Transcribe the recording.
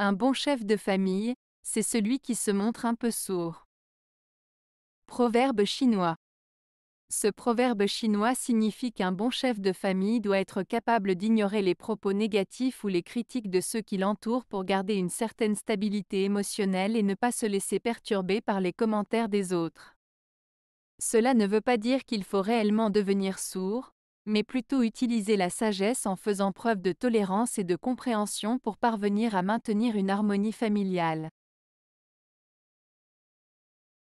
Un bon chef de famille, c'est celui qui se montre un peu sourd. Proverbe chinois. Ce proverbe chinois signifie qu'un bon chef de famille doit être capable d'ignorer les propos négatifs ou les critiques de ceux qui l'entourent pour garder une certaine stabilité émotionnelle et ne pas se laisser perturber par les commentaires des autres. Cela ne veut pas dire qu'il faut réellement devenir sourd, mais plutôt utiliser la sagesse en faisant preuve de tolérance et de compréhension pour parvenir à maintenir une harmonie familiale.